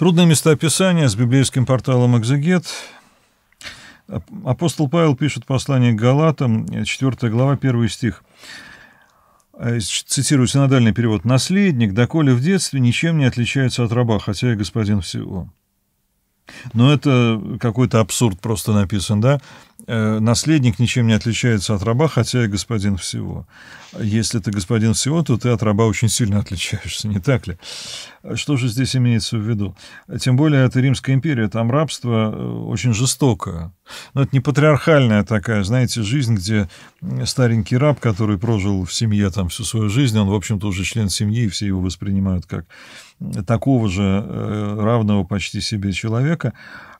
Трудные места описания с библейским порталом «Экзегет». Апостол Павел пишет послание к Галатам, 4 э, глава, 1 стих. А, цитирую синодальный перевод. «Наследник, доколе в детстве, ничем не отличается от раба, хотя и господин всего». Но это какой-то абсурд просто написан, да? Э, наследник ничем не отличается от раба, хотя и господин всего. Если ты господин всего, то ты от раба очень сильно отличаешься, не так ли? Что же здесь имеется в виду? Тем более это Римская империя, там рабство э, очень жестокое. Но ну, это не патриархальная такая, знаете, жизнь, где старенький раб, который прожил в семье там всю свою жизнь, он, в общем-то, уже член семьи, и все его воспринимают как такого же э, равного почти себе человека.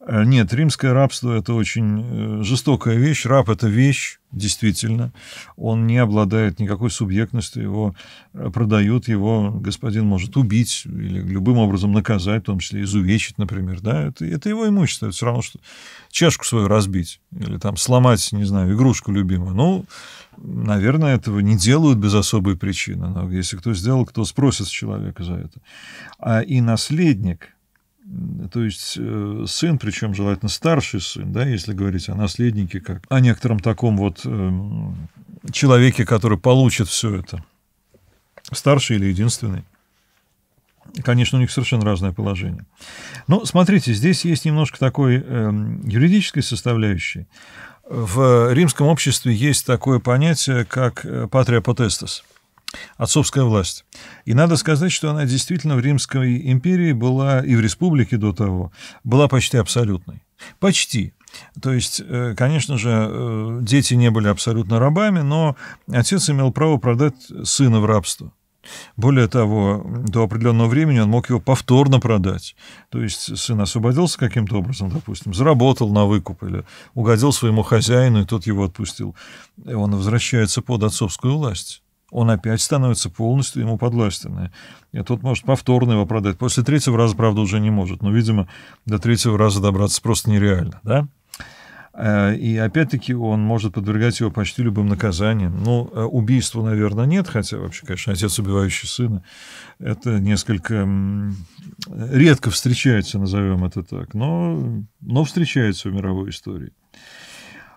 Э, нет, римское рабство – это очень э, жестокая вещь. Раб – это вещь, действительно. Он не обладает никакой субъектностью. Его э, продают, его господин может убить или любым образом наказать, в том числе изувечить, например. Да? Это, это его имущество. Это все равно, что чашку свою разбить или там сломать, не знаю, игрушку любимую. Ну, наверное, этого не делают без особой причины. Но если кто сделал, кто спросит с человека за это. А и наследник – то есть э, сын, причем желательно старший сын, да, если говорить о наследнике, как о некотором таком вот эм, человеке, который получит все это, старший или единственный. Конечно, у них совершенно разное положение. Но ну, смотрите, здесь есть немножко такой э, юридической составляющей. В э, римском обществе есть такое понятие, как патрия potestas – отцовская власть. И надо сказать, что она действительно в Римской империи была, и в республике до того, была почти абсолютной. Почти. То есть, э, конечно же, э, дети не были абсолютно рабами, но отец имел право продать сына в рабство. Более того, до определенного времени он мог его повторно продать. То есть сын освободился каким-то образом, допустим, заработал на выкуп или угодил своему хозяину, и тот его отпустил. И он возвращается под отцовскую власть он опять становится полностью ему подвластен. И тот может повторно его продать. После третьего раза, правда, уже не может. Но, видимо, до третьего раза добраться просто нереально, да? Э, и опять-таки он может подвергать его почти любым наказаниям. Ну, э, убийству, наверное, нет, хотя вообще, конечно, отец, убивающий сына, это несколько редко встречается, назовем это так, но, но встречается в мировой истории.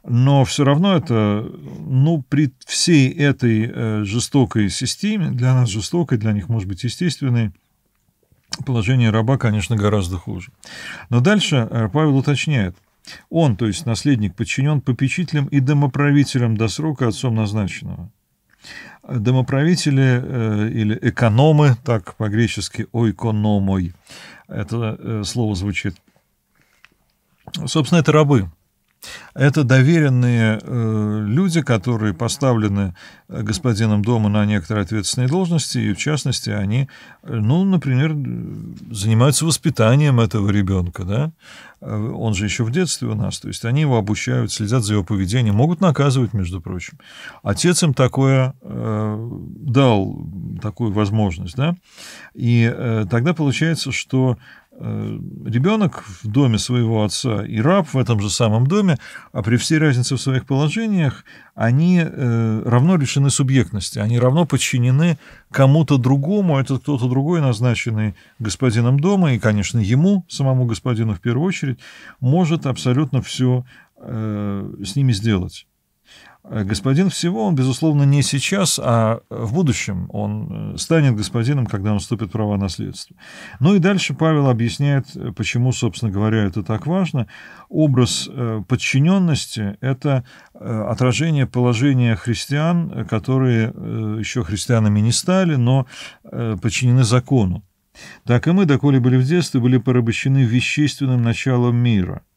Но все равно это, ну, при всей этой э, жестокой системе, для нас жестокой, для них, может быть, естественной, положение раба, конечно, гораздо хуже. Но дальше э, Павел уточняет. Он, то есть наследник, подчинен попечителям и домоправителям до срока отцом назначенного. Домоправители э, или экономы, так по-гречески «ойкономой», это э, слово звучит. Собственно, это рабы. Это доверенные э, люди, которые поставлены господином дома на некоторые ответственные должности, и в частности они, э, ну, например, занимаются воспитанием этого ребенка, да, э, он же еще в детстве у нас, то есть они его обучают, следят за его поведением, могут наказывать, между прочим. Отец им такое э, дал, такую возможность, да, и э, тогда получается, что Э, ребенок в доме своего отца и раб в этом же самом доме, а при всей разнице в своих положениях, они э, равно лишены субъектности, они равно подчинены кому-то другому, а это кто-то другой, назначенный господином дома, и, конечно, ему, самому господину в первую очередь, может абсолютно все э, с ними сделать. Э, господин всего он, безусловно, не сейчас, а э, в будущем он э, станет господином, когда наступит права наследства. Ну и дальше Павел объясняет, почему, собственно говоря, это так важно. Образ подчиненности – это отражение положения христиан, которые еще христианами не стали, но подчинены закону. Так и мы, доколе были в детстве, были порабощены вещественным началом мира –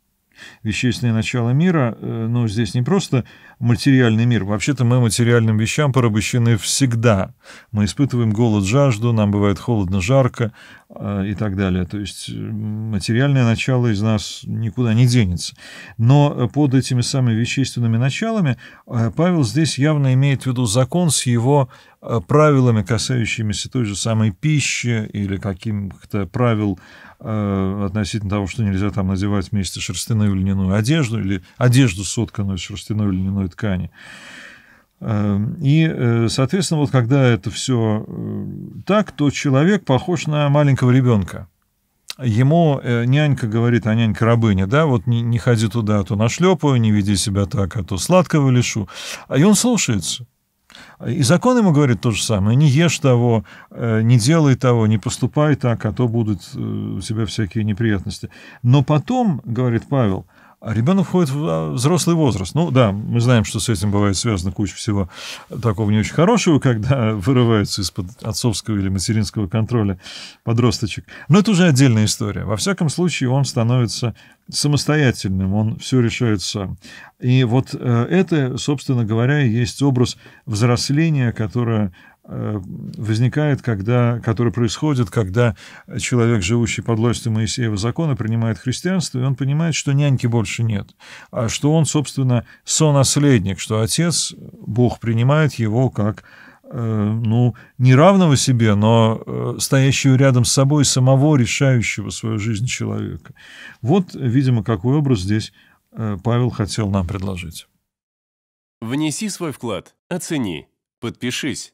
вещественное начало мира, э, но ну, здесь не просто материальный мир. Вообще-то мы материальным вещам порабощены всегда. Мы испытываем голод, жажду, нам бывает холодно, жарко э, и так далее. То есть э, материальное начало из нас никуда не денется. Но под этими самыми вещественными началами Павел здесь явно имеет в виду закон с его Э, правилами, касающимися той же самой пищи или каким то правил э, относительно того, что нельзя там надевать вместе шерстяную льняную одежду или одежду, сотканную из шерстяной или льняной ткани. Эм, и, э, соответственно, вот когда это все э, так, то человек похож на маленького ребенка. Ему нянька говорит, а нянька рабыня, да, вот не, не ходи туда, а то нашлепаю, не веди себя так, а то сладкого лишу. А и он слушается. И закон ему говорит то же самое. Не ешь того, э, не делай того, не поступай так, а то будут э, у тебя всякие неприятности. Но потом, говорит Павел, — а Ребенок входит в а, взрослый возраст. Ну да, мы знаем, что с этим бывает связано куча всего такого не очень хорошего, когда вырывается из-под отцовского или материнского контроля подросточек. Но это уже отдельная история. Во всяком случае, он становится самостоятельным, он все решает сам. И вот э, это, собственно говоря, есть образ взросления, которое Э, возникает, когда, который происходит, когда человек, живущий под властью Моисеева закона, принимает христианство, и он понимает, что няньки больше нет, а что он, собственно, сонаследник, что отец, Бог принимает его как э, ну, не равного себе, но э, стоящего рядом с собой самого решающего свою жизнь человека. Вот, видимо, какой образ здесь Павел хотел нам предложить. Внеси свой вклад, оцени, подпишись